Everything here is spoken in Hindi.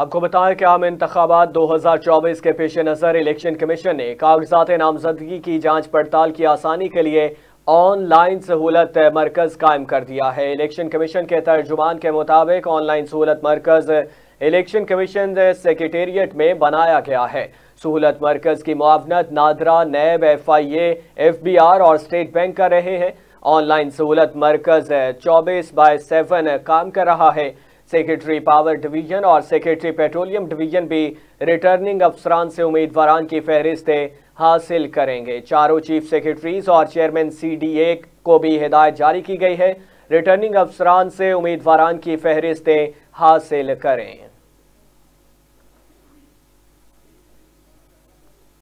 आपको बताएं कि आम इंतबात दो हज़ार चौबीस के पेश नज़र इलेक्शन कमीशन ने कागजात नामजदगी की जाँच पड़ताल की आसानी के लिए ऑनलाइन सहूलत मरकज़ कायम कर दिया है इलेक्शन कमीशन के तर्जुमान के मुताबिक ऑनलाइन सहूलत मरकज़ इलेक्शन कमीशन सेक्रेटेरिएट में बनाया गया है सहूलत मरकज़ की मुआवनत NADRA NAB F I A F B R और स्टेट बैंक कर रहे हैं ऑनलाइन सहूलत मरकज़ चौबीस बाई सेवन काम कर रहा है सेक्रेटरी पावर डिवीजन और सेक्रेटरी पेट्रोलियम डिवीजन भी रिटर्निंग अफसरान से उम्मीदवार की फहरिस्तें हासिल करेंगे चारों चीफ सेक्रेटरीज और चेयरमैन सी को भी हिदायत जारी की गई है रिटर्निंग अफसरान से उम्मीदवार की फहरिस्तें हासिल करें